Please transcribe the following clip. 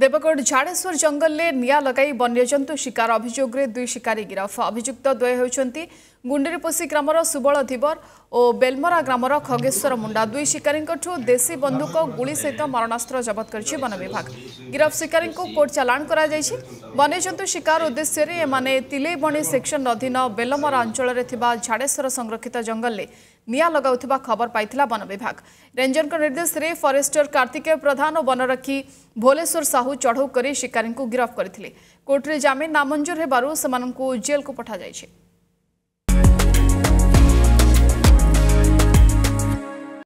দেবগড় ঝাড়েশ্বর জঙ্গলে নিয়া লগাই বন্যজন্তু শিকার অভিযোগে দুই শিকারী গিরফ অভিযুক্ত দ্বয় হচ্ছেন ଗୁଣ୍ଡିରିପୋଷି ଗ୍ରାମର ସୁବଳ ଧିବର ଓ ବେଲମରା ଗ୍ରାମର ଖଗେଶ୍ୱର ମୁଣ୍ଡା ଦୁଇ ଶିକାରୀଙ୍କଠୁ ଦେଶୀ ବନ୍ଧୁକ ଗୁଳି ସହିତ ମାରଣାସ୍ତ୍ର ଜବତ କରିଛି ବନ ବିଭାଗ ଗିରଫ ଶିକାରୀଙ୍କୁ କୋର୍ଟ ଚାଲାଣ କରାଯାଇଛି ବନ୍ୟଜନ୍ତୁ ଶିକାର ଉଦ୍ଦେଶ୍ୟରେ ଏମାନେ ତିଲେଇବଣି ସେକ୍ସନ ଅଧୀନ ବେଲମରା ଅଞ୍ଚଳରେ ଥିବା ଝାଡ଼େଶ୍ୱର ସଂରକ୍ଷିତ ଜଙ୍ଗଲରେ ନିଆଁ ଲଗାଉଥିବା ଖବର ପାଇଥିଲା ବନ ବିଭାଗ ରେଞ୍ଜରଙ୍କ ନିର୍ଦ୍ଦେଶରେ ଫରେଷ୍ଟର କାର୍ତ୍ତିକେୟ ପ୍ରଧାନ ଓ ବନରକ୍ଷୀ ଭୋଲେଶ୍ୱର ସାହୁ ଚଢ଼ଉ କରି ଶିକାରୀଙ୍କୁ ଗିରଫ କରିଥିଲେ କୋର୍ଟରେ ଜାମିନ ନାମଞ୍ଜୁର ହେବାରୁ ସେମାନଙ୍କୁ ଜେଲ୍କୁ ପଠାଯାଇଛି